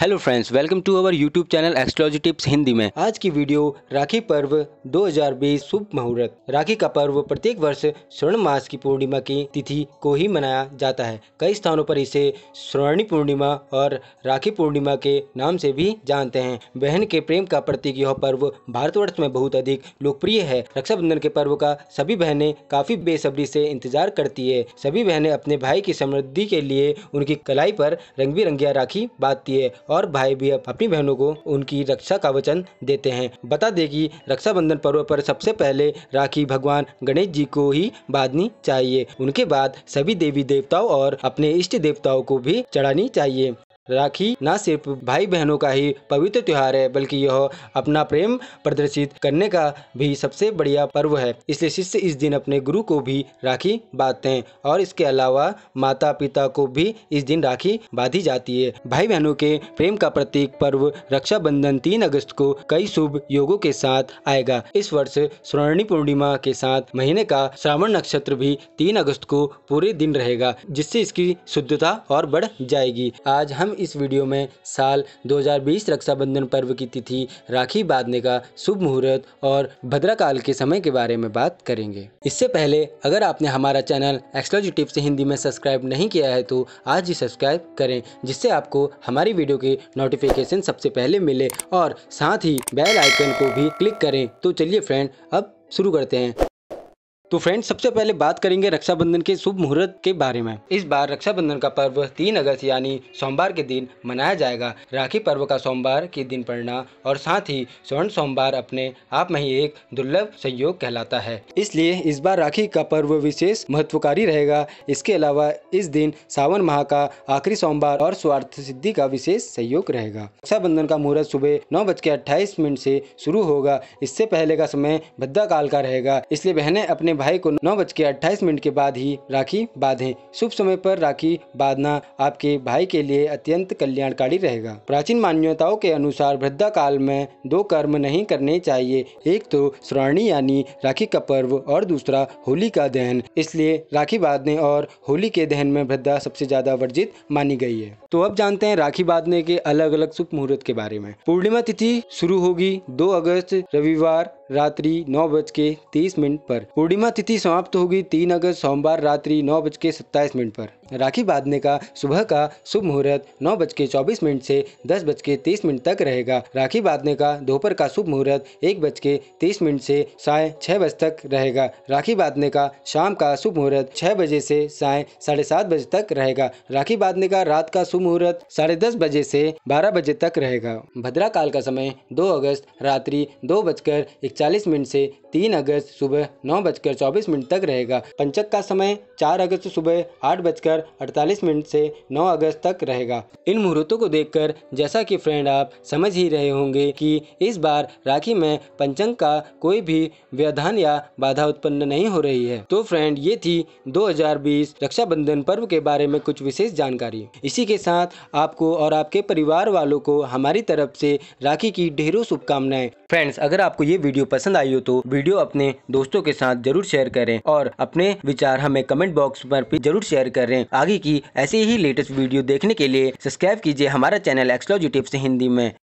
hello friends welcome to our YouTube channel astrology tips Hindi में आज की वीडियो राखी पर्व 2020 शुभ मुहूर्त राखी का पर्व प्रत्येक वर्ष स्वर्ण मास की पूर्णिमा की तिथि को ही मनाया जाता है कई स्थानों पर इसे स्वर्णी पूर्णिमा और राखी पूर्णिमा के नाम से भी जानते हैं बहन के प्रेम का प्रतीक यह पर्व भारतवर्ष में बहुत अधिक लोकप्रिय है रक्षाबंधन के पर्व का सभी बहनें काफी बेसब्री से इंतजार करती है सभी बहनें अपने भाई की समृद्धि के लिए उनकी कलाई पर रंग बिरंगिया राखी बांधती है और भाई भी अपनी बहनों को उनकी रक्षा का वचन देते हैं बता दें कि रक्षाबंधन पर्व पर सबसे पहले राखी भगवान गणेश जी को ही बांधनी चाहिए उनके बाद सभी देवी देवताओं और अपने इष्ट देवताओं को भी चढ़ानी चाहिए राखी न सिर्फ भाई बहनों का ही पवित्र त्यौहार है बल्कि यह अपना प्रेम प्रदर्शित करने का भी सबसे बढ़िया पर्व है इसलिए शिष्य इस दिन अपने गुरु को भी राखी बांधते हैं और इसके अलावा माता पिता को भी इस दिन राखी बांधी जाती है भाई बहनों के प्रेम का प्रतीक पर्व रक्षाबंधन तीन अगस्त को कई शुभ योगों के साथ आएगा इस वर्ष स्वर्णी पूर्णिमा के साथ महीने का श्रावण नक्षत्र भी तीन अगस्त को पूरे दिन रहेगा जिससे इसकी शुद्धता और बढ़ जाएगी आज हम इस वीडियो में साल 2020 रक्षाबंधन पर्व की तिथि राखी बांधने का शुभ मुहूर्त और भद्रकाल के समय के बारे में बात करेंगे इससे पहले अगर आपने हमारा चैनल एक्सलॉजी टिप्स हिंदी में सब्सक्राइब नहीं किया है तो आज ही सब्सक्राइब करें जिससे आपको हमारी वीडियो के नोटिफिकेशन सबसे पहले मिले और साथ ही बेल आइकन को भी क्लिक करें तो चलिए फ्रेंड अब शुरू करते हैं तो फ्रेंड्स सबसे पहले बात करेंगे रक्षाबंधन के शुभ मुहूर्त के बारे में इस बार रक्षाबंधन का पर्व 3 अगस्त यानी सोमवार के दिन मनाया जाएगा राखी पर्व का सोमवार के दिन पड़ना और साथ ही स्वर्ण सोमवार अपने आप में ही एक दुर्लभ संयोग कहलाता है इसलिए इस बार राखी का पर्व विशेष महत्वकारी रहेगा इसके अलावा इस दिन सावन माह का आखिरी सोमवार और स्वार्थ सिद्धि का विशेष सहयोग रहेगा रक्षाबंधन का मुहूर्त सुबह नौ बज के मिनट से शुरू होगा इससे पहले का समय भद्दा काल का रहेगा इसलिए बहने अपने भाई को नौ बज के अट्ठाईस मिनट के बाद ही राखी बांधे शुभ समय पर राखी बांधना आपके भाई के लिए अत्यंत कल्याणकारी रहेगा प्राचीन मान्यताओं के अनुसार वृद्धा काल में दो कर्म नहीं करने चाहिए एक तो स्वर्णी यानी राखी का पर्व और दूसरा होली का दहन इसलिए राखी बांधने और होली के दहन में वृद्धा सबसे ज्यादा वर्जित मानी गई है तो अब जानते हैं राखी बांधने के अलग अलग शुभ मुहूर्त के बारे में पूर्णिमा तिथि शुरू होगी दो अगस्त रविवार रात्रि नौ बज के तीस मिनट पर पूर्णिमा तिथि समाप्त होगी तीन अगस्त सोमवार रात्रि नौ बज के सत्ताईस मिनट पर राखी बांधने का सुबह का शुभ मुहूर्त नौ बज के चौबीस मिनट से दस बज के तीस मिनट तक रहेगा राखी बांधने का दोपहर का शुभ मुहूर्त एक बज के तीस मिनट से साय छः बजे तक रहेगा राखी बांधने का शाम का शुभ मुहूर्त छः बजे से साय साढ़े सात बजे तक रहेगा राखी बांधने का रात का शुभ मुहूर्त साढ़े दस बजे से बारह बजे तक रहेगा भद्रा काल का समय दो अगस्त रात्रि दो बजकर इकचालीस मिनट से तीन अगस्त सुबह नौ बजकर चौबीस मिनट तक रहेगा पंचक का समय चार अगस्त सुबह आठ बजकर होकर 48 मिनट से 9 अगस्त तक रहेगा इन मुहूर्तों को देखकर जैसा कि फ्रेंड आप समझ ही रहे होंगे कि इस बार राखी में पंचंग का कोई भी व्यवधान या बाधा उत्पन्न नहीं हो रही है तो फ्रेंड ये थी 2020 रक्षाबंधन पर्व के बारे में कुछ विशेष जानकारी इसी के साथ आपको और आपके परिवार वालों को हमारी तरफ से राखी की ढेरों शुभकामनाएं फ्रेंड्स अगर आपको ये वीडियो पसंद आई हो तो वीडियो अपने दोस्तों के साथ जरूर शेयर करें और अपने विचार हमें कमेंट बॉक्स पर भी जरूर शेयर करें आगे की ऐसे ही लेटेस्ट वीडियो देखने के लिए सब्सक्राइब कीजिए हमारा चैनल एक्सलॉजी टिप्स हिंदी में